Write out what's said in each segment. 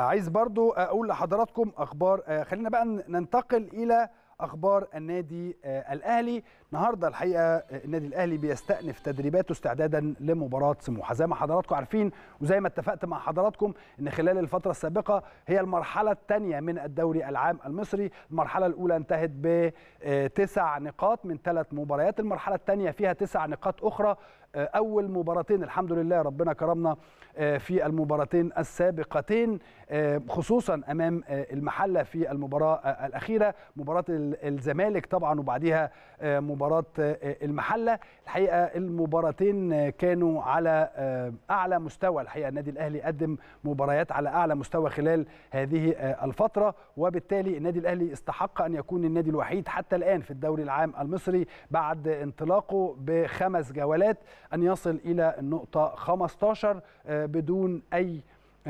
عايز برضو اقول لحضراتكم اخبار آه، خلينا بقى ننتقل الى اخبار النادي آه، الاهلي النهارده الحقيقه آه، النادي الاهلي بيستأنف تدريباته استعدادا لمباراه سموحه زي ما حضراتكم عارفين وزي ما اتفقت مع حضراتكم ان خلال الفتره السابقه هي المرحله الثانيه من الدوري العام المصري المرحله الاولى انتهت آه، تسع نقاط من ثلاث مباريات المرحله الثانيه فيها تسع نقاط اخرى آه، اول مباراتين الحمد لله ربنا كرمنا في المباراتين السابقتين خصوصا امام المحله في المباراه الاخيره مباراه الزمالك طبعا وبعديها مباراة مباراه آه، المحله الحقيقه المباراتين آه، كانوا على آه، اعلى مستوى الحقيقه النادي الاهلي قدم مباريات على اعلى مستوى خلال هذه الفتره وبالتالي النادي الاهلي استحق ان يكون النادي الوحيد حتى الان في الدوري العام المصري بعد انطلاقه بخمس جولات ان يصل الى النقطه 15 بدون اي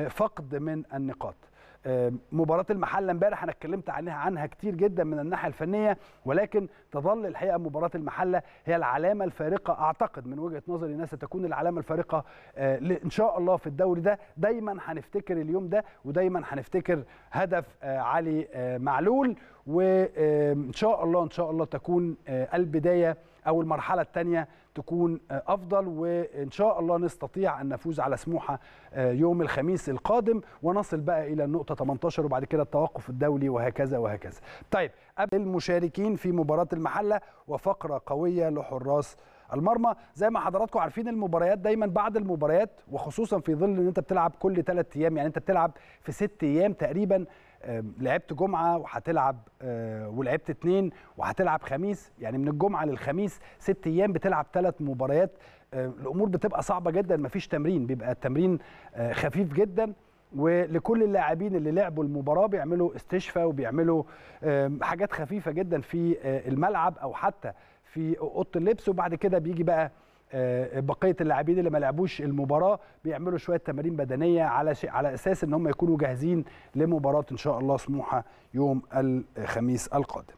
فقد من النقاط آه، مباراه المحله امبارح انا اتكلمت عنها عنها كتير جدا من الناحيه الفنيه ولكن تظل الحقيقه مباراه المحله هي العلامه الفارقه اعتقد من وجهه نظري انها ستكون العلامه الفارقه آه، ان شاء الله في الدوري ده دايما هنفتكر اليوم ده ودايما هنفتكر هدف آه، علي معلول وان شاء الله ان شاء الله تكون آه، البدايه او المرحله الثانيه تكون آه، افضل وان شاء الله نستطيع ان نفوز على سموحه آه، يوم الخميس القادم ونصل بقى الى النقطه 18 وبعد كده التوقف الدولي وهكذا وهكذا. طيب قبل المشاركين في مباراه المحله وفقره قويه لحراس المرمى زي ما حضراتكم عارفين المباريات دايما بعد المباريات وخصوصا في ظل ان انت بتلعب كل ثلاث ايام يعني انت بتلعب في ست ايام تقريبا لعبت جمعه وهتلعب آه، ولعبت اثنين وهتلعب خميس يعني من الجمعه للخميس ست ايام بتلعب ثلاث مباريات آه، الامور بتبقى صعبه جدا مفيش تمرين بيبقى التمرين آه، خفيف جدا ولكل اللاعبين اللي لعبوا المباراه بيعملوا استشفاء وبيعملوا حاجات خفيفه جدا في آه، الملعب او حتى في اوضه اللبس وبعد كده بيجي بقى آه، بقيه اللاعبين اللي ما لعبوش المباراه بيعملوا شويه تمارين بدنيه على على اساس ان هم يكونوا جاهزين لمباراه ان شاء الله سموحه يوم الخميس القادم.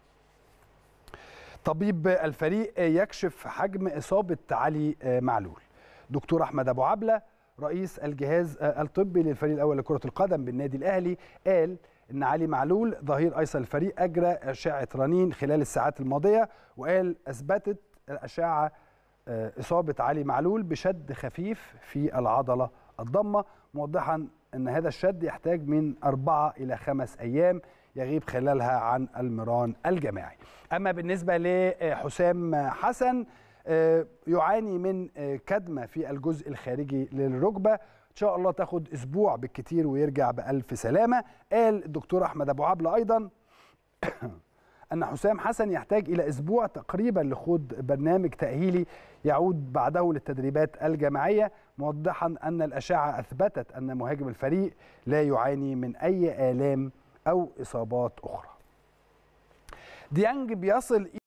طبيب الفريق يكشف حجم اصابه علي آه، معلول. دكتور احمد ابو عبله رئيس الجهاز آه، الطبي للفريق الاول لكره القدم بالنادي الاهلي قال ان علي معلول ظهير ايسر الفريق اجرى اشعه رنين خلال الساعات الماضيه وقال اثبتت الاشعه آه، اصابه علي معلول بشد خفيف في العضله الضمه موضحا ان هذا الشد يحتاج من اربعه الى خمس ايام يغيب خلالها عن المران الجماعي. اما بالنسبه لحسام حسن آه، يعاني من آه، كدمه في الجزء الخارجي للركبه ان شاء الله تاخد اسبوع بالكتير ويرجع بالف سلامه قال الدكتور احمد ابو عبله ايضا ان حسام حسن يحتاج الى اسبوع تقريبا لخوض برنامج تاهيلي يعود بعده للتدريبات الجماعيه موضحا ان الاشعه اثبتت ان مهاجم الفريق لا يعاني من اي الام او اصابات اخرى ديانج بيصل